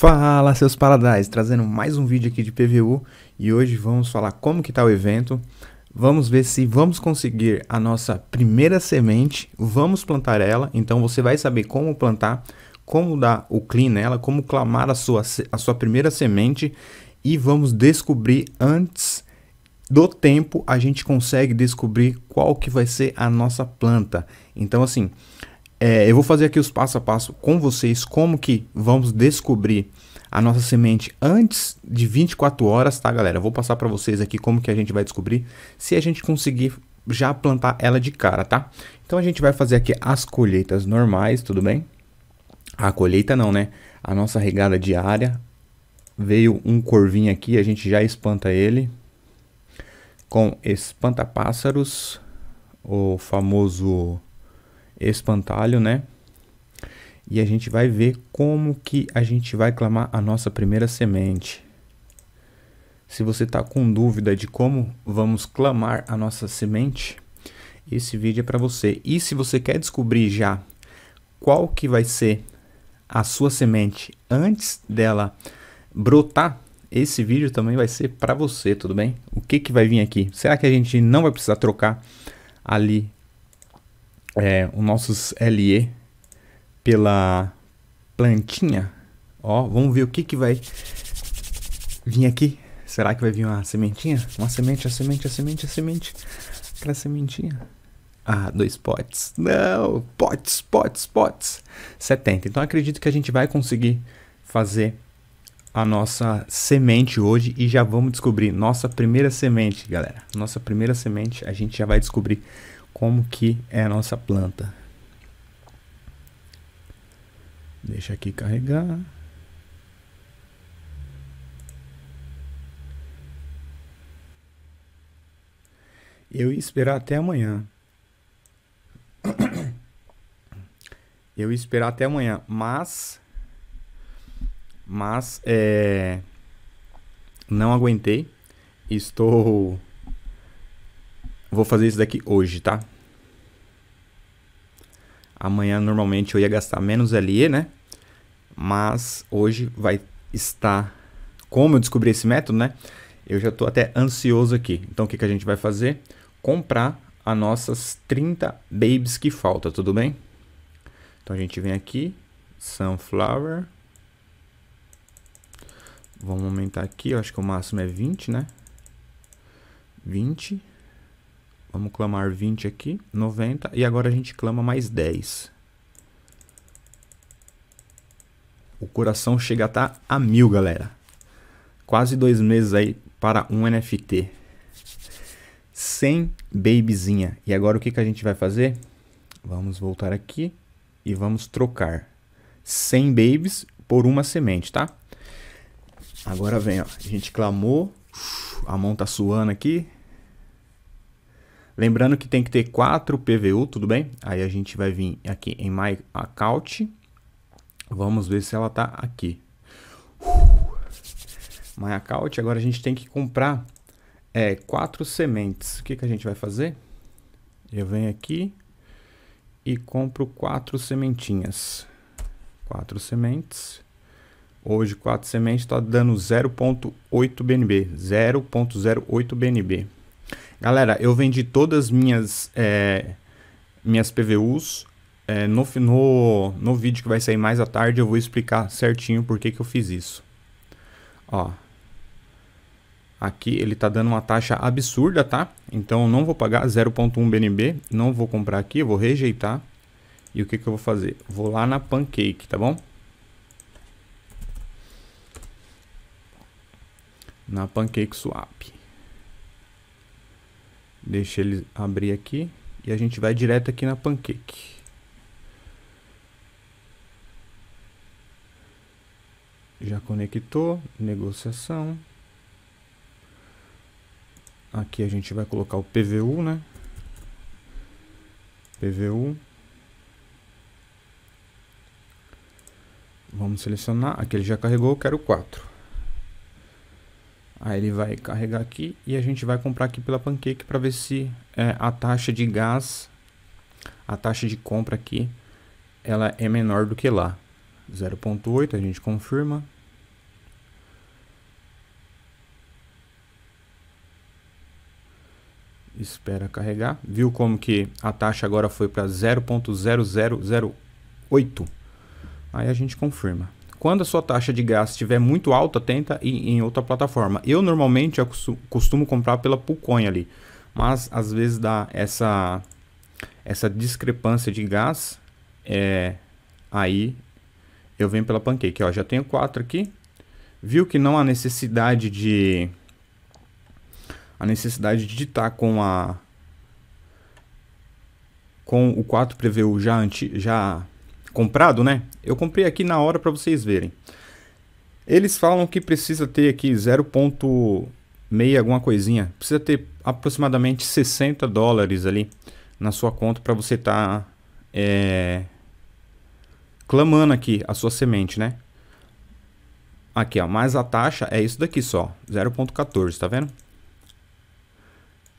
Fala seus paradais, trazendo mais um vídeo aqui de PVU e hoje vamos falar como que tá o evento. Vamos ver se vamos conseguir a nossa primeira semente, vamos plantar ela, então você vai saber como plantar, como dar o clean nela, como clamar a sua, a sua primeira semente e vamos descobrir antes do tempo a gente consegue descobrir qual que vai ser a nossa planta. Então assim, é, eu vou fazer aqui os passo a passo com vocês como que vamos descobrir a nossa semente antes de 24 horas, tá, galera? Eu vou passar para vocês aqui como que a gente vai descobrir se a gente conseguir já plantar ela de cara, tá? Então a gente vai fazer aqui as colheitas normais, tudo bem? A colheita não, né? A nossa regada diária. Veio um corvinho aqui, a gente já espanta ele com espanta-pássaros, o famoso espantalho, né? E a gente vai ver como que a gente vai clamar a nossa primeira semente. Se você está com dúvida de como vamos clamar a nossa semente, esse vídeo é para você. E se você quer descobrir já qual que vai ser a sua semente antes dela brotar, esse vídeo também vai ser para você, tudo bem? O que, que vai vir aqui? Será que a gente não vai precisar trocar ali é, os nossos LE pela plantinha. Ó, vamos ver o que, que vai vir aqui. Será que vai vir uma sementinha? Uma semente, a semente, a semente, a semente. Aquela sementinha. Ah, dois potes. Não, potes, potes, potes. 70. Então acredito que a gente vai conseguir fazer a nossa semente hoje e já vamos descobrir nossa primeira semente, galera. Nossa primeira semente, a gente já vai descobrir como que é a nossa planta. Deixa aqui carregar. Eu ia esperar até amanhã. Eu ia esperar até amanhã, mas mas é não aguentei. Estou vou fazer isso daqui hoje, tá? Amanhã normalmente eu ia gastar menos LE, né? Mas hoje vai estar. Como eu descobri esse método, né? Eu já estou até ansioso aqui. Então o que, que a gente vai fazer? Comprar as nossas 30 babies que falta, tudo bem? Então a gente vem aqui, sunflower. Vamos aumentar aqui, eu acho que o máximo é 20, né? 20. Vamos clamar 20 aqui, 90. E agora a gente clama mais 10. O coração chega a estar tá a mil, galera. Quase dois meses aí para um NFT. 100 babyzinha. E agora o que, que a gente vai fazer? Vamos voltar aqui e vamos trocar 100 babies por uma semente, tá? Agora vem, ó. A gente clamou. A mão tá suando aqui. Lembrando que tem que ter 4 PVU, tudo bem? Aí a gente vai vir aqui em My Account. Vamos ver se ela está aqui. Uh! My Account, agora a gente tem que comprar é, 4 sementes. O que, que a gente vai fazer? Eu venho aqui e compro 4 sementinhas. 4 sementes. Hoje, 4 sementes está dando 0.8 BNB. 0.08 BNB. Galera, eu vendi todas minhas é, minhas PVUs. É, no, no, no vídeo que vai sair mais à tarde, eu vou explicar certinho por que, que eu fiz isso. Ó, Aqui ele está dando uma taxa absurda, tá? Então não vou pagar 0.1 BNB, não vou comprar aqui, vou rejeitar. E o que, que eu vou fazer? Vou lá na Pancake, tá bom? Na Pancake Swap. Deixa ele abrir aqui. E a gente vai direto aqui na Pancake. Já conectou, negociação. Aqui a gente vai colocar o PVU, né? PVU. Vamos selecionar. Aqui ele já carregou, eu quero 4. Aí ele vai carregar aqui e a gente vai comprar aqui pela Pancake para ver se é, a taxa de gás, a taxa de compra aqui, ela é menor do que lá. 0.8, a gente confirma. Espera carregar. Viu como que a taxa agora foi para 0.0008? Aí a gente confirma. Quando a sua taxa de gás estiver muito alta, tenta ir em outra plataforma. Eu normalmente eu costumo comprar pela Pulcoin ali, mas às vezes dá essa essa discrepância de gás, é, aí eu venho pela Pancake. Ó, já tenho quatro aqui. Viu que não há necessidade de a necessidade de estar com a com o 4 preview já anti, já comprado, né? Eu comprei aqui na hora para vocês verem. Eles falam que precisa ter aqui 0.6 alguma coisinha. Precisa ter aproximadamente 60 dólares ali na sua conta para você estar tá, é, clamando aqui a sua semente, né? Aqui, ó, mais a taxa é isso daqui só, 0.14, tá vendo?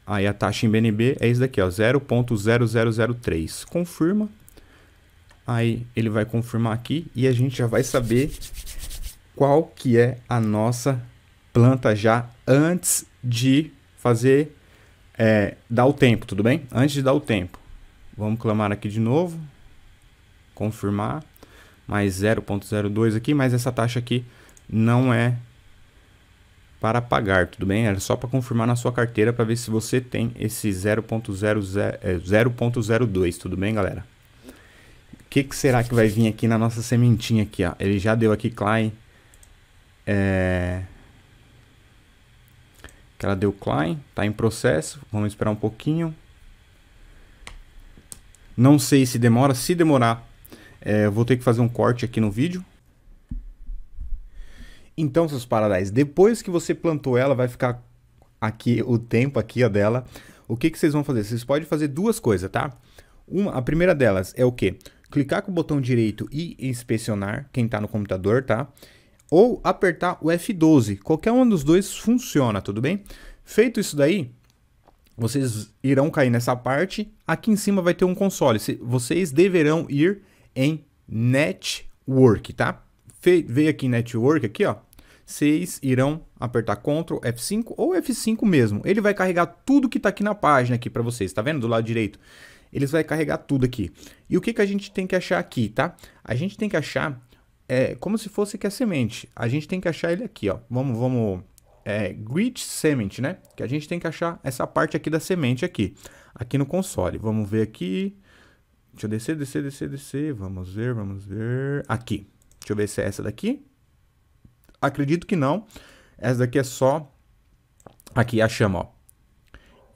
Aí a taxa em BNB é isso daqui, ó, 0.0003. Confirma. Aí ele vai confirmar aqui e a gente já vai saber qual que é a nossa planta já antes de fazer é, dar o tempo, tudo bem? Antes de dar o tempo. Vamos clamar aqui de novo, confirmar, mais 0.02 aqui, mas essa taxa aqui não é para pagar, tudo bem? é só para confirmar na sua carteira para ver se você tem esse 0.02, é, tudo bem, galera? que, que será que vai vir aqui na nossa sementinha aqui, ó? Ele já deu aqui Klein. É... Que ela deu Klein, tá em processo. Vamos esperar um pouquinho. Não sei se demora. Se demorar, é, vou ter que fazer um corte aqui no vídeo. Então, seus paradais, depois que você plantou ela, vai ficar aqui o tempo aqui ó, dela. O que, que vocês vão fazer? Vocês podem fazer duas coisas, tá? Uma, a primeira delas é o quê? clicar com o botão direito e inspecionar quem está no computador, tá? Ou apertar o F12. Qualquer um dos dois funciona, tudo bem? Feito isso daí, vocês irão cair nessa parte. Aqui em cima vai ter um console. Vocês deverão ir em Network, tá? Veio aqui em Network, aqui, ó. Vocês irão apertar Ctrl F5 ou F5 mesmo. Ele vai carregar tudo que está aqui na página aqui para vocês, tá vendo? Do lado direito eles vai carregar tudo aqui. E o que, que a gente tem que achar aqui, tá? A gente tem que achar é, como se fosse que a é semente. A gente tem que achar ele aqui, ó. Vamos, vamos é, grid semente, né? Que a gente tem que achar essa parte aqui da semente aqui, aqui no console. Vamos ver aqui. Deixa eu descer, descer, descer, descer. Vamos ver, vamos ver. Aqui. Deixa eu ver se é essa daqui. Acredito que não. Essa daqui é só... Aqui, a chama, ó.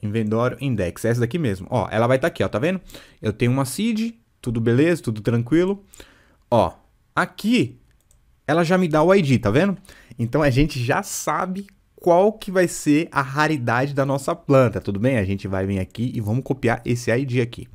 Inventório index. É essa daqui mesmo. Ó, ela vai estar tá aqui, ó, tá vendo? Eu tenho uma seed, tudo beleza, tudo tranquilo. Ó, aqui ela já me dá o ID, tá vendo? Então a gente já sabe qual que vai ser a raridade da nossa planta, tudo bem? A gente vai vir aqui e vamos copiar esse ID aqui.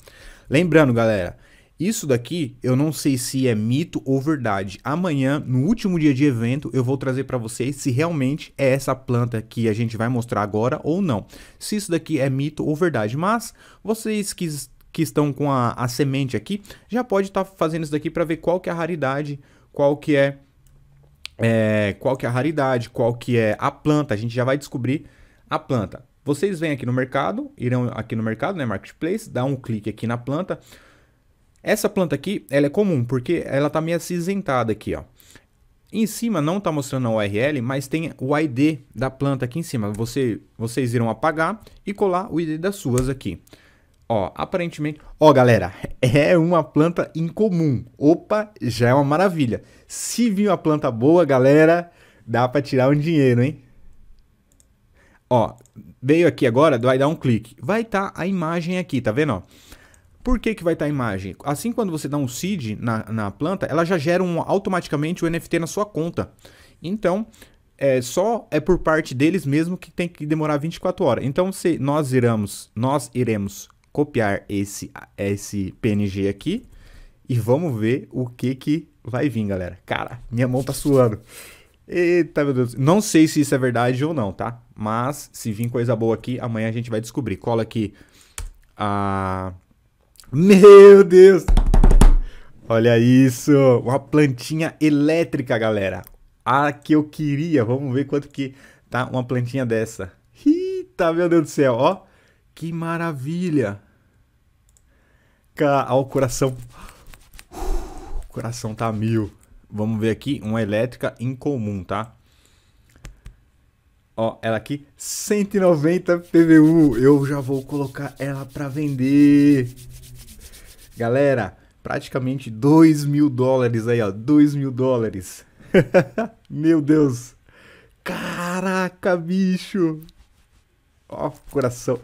Lembrando, galera, isso daqui, eu não sei se é mito ou verdade. Amanhã, no último dia de evento, eu vou trazer para vocês se realmente é essa planta que a gente vai mostrar agora ou não. Se isso daqui é mito ou verdade. Mas vocês que, que estão com a, a semente aqui, já pode estar tá fazendo isso daqui para ver qual que é a raridade, qual que é, é, qual que é a raridade, qual que é a planta. A gente já vai descobrir a planta. Vocês vêm aqui no mercado, irão aqui no mercado, né, marketplace, dá um clique aqui na planta. Essa planta aqui, ela é comum, porque ela está meio acinzentada aqui, ó. Em cima não está mostrando a URL, mas tem o ID da planta aqui em cima. Você, vocês irão apagar e colar o ID das suas aqui. Ó, aparentemente... Ó, galera, é uma planta incomum. Opa, já é uma maravilha. Se vir uma planta boa, galera, dá para tirar um dinheiro, hein? Ó, veio aqui agora, vai dar um clique. Vai estar tá a imagem aqui, tá vendo? Ó? Por que, que vai estar tá a imagem? Assim, quando você dá um seed na, na planta, ela já gera um, automaticamente o NFT na sua conta. Então, é, só é por parte deles mesmo que tem que demorar 24 horas. Então, se nós iremos, nós iremos copiar esse, esse PNG aqui e vamos ver o que, que vai vir, galera. Cara, minha mão tá suando. Eita, meu Deus. Não sei se isso é verdade ou não, tá? Mas se vir coisa boa aqui, amanhã a gente vai descobrir. Cola aqui a... Ah meu Deus! Olha isso! Uma plantinha elétrica, galera. A que eu queria. Vamos ver quanto que tá uma plantinha dessa. Eita, meu Deus do céu, ó. Que maravilha! Olha o coração. O coração tá mil. Vamos ver aqui, uma elétrica incomum, tá? Ó, ela aqui, 190 PVU. Eu já vou colocar ela para vender. Galera, praticamente 2 mil dólares aí, ó. 2 mil dólares. Meu Deus. Caraca, bicho. Ó, coração.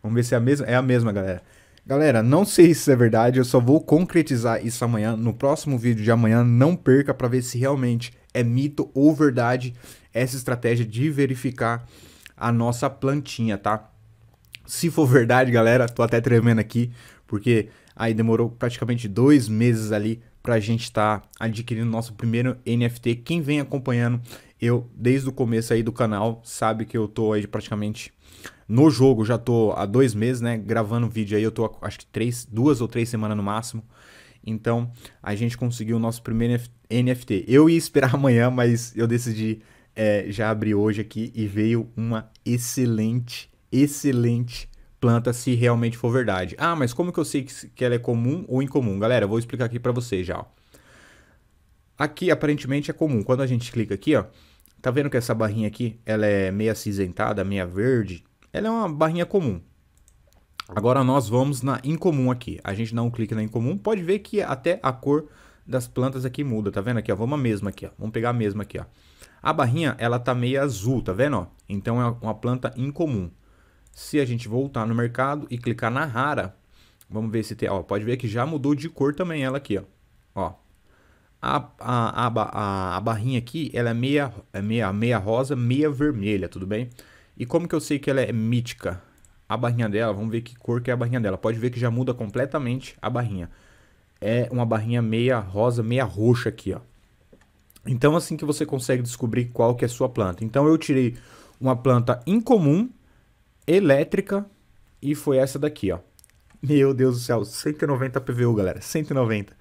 Vamos ver se é a mesma. É a mesma, galera. Galera, não sei se isso é verdade, eu só vou concretizar isso amanhã, no próximo vídeo de amanhã, não perca para ver se realmente é mito ou verdade essa estratégia de verificar a nossa plantinha, tá? Se for verdade, galera, tô até tremendo aqui, porque aí demorou praticamente dois meses ali pra gente estar tá adquirindo nosso primeiro NFT. Quem vem acompanhando eu desde o começo aí do canal sabe que eu tô aí praticamente no jogo, já tô há dois meses, né? Gravando vídeo aí, eu tô acho que três, duas ou três semanas no máximo. Então a gente conseguiu o nosso primeiro NFT. Eu ia esperar amanhã, mas eu decidi é, já abrir hoje aqui e veio uma excelente excelente planta se realmente for verdade. Ah, mas como que eu sei que ela é comum ou incomum? Galera, eu vou explicar aqui para vocês já. Ó. Aqui aparentemente é comum. Quando a gente clica aqui, ó, tá vendo que essa barrinha aqui, ela é meio acinzentada, meio verde? Ela é uma barrinha comum. Agora nós vamos na incomum aqui. A gente dá um clique na incomum, pode ver que até a cor das plantas aqui muda, tá vendo aqui, ó? Vamos a mesma aqui, ó. Vamos pegar a mesma aqui, ó. A barrinha, ela tá meio azul, tá vendo, ó? Então é uma planta incomum. Se a gente voltar no mercado e clicar na rara, vamos ver se tem, ó, pode ver que já mudou de cor também ela aqui, ó. ó. A, a, a, a, barrinha aqui, ela é meia, é meia, meia rosa, meia vermelha, tudo bem? E como que eu sei que ela é mítica? A barrinha dela, vamos ver que cor que é a barrinha dela. Pode ver que já muda completamente a barrinha. É uma barrinha meia rosa, meia roxa aqui, ó. Então assim que você consegue descobrir qual que é a sua planta. Então eu tirei uma planta incomum elétrica e foi essa daqui, ó. Meu Deus do céu, 190 PVU, galera, 190.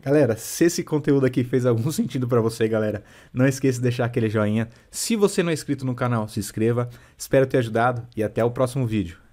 Galera, se esse conteúdo aqui fez algum sentido para você, galera, não esqueça de deixar aquele joinha. Se você não é inscrito no canal, se inscreva. Espero ter ajudado e até o próximo vídeo.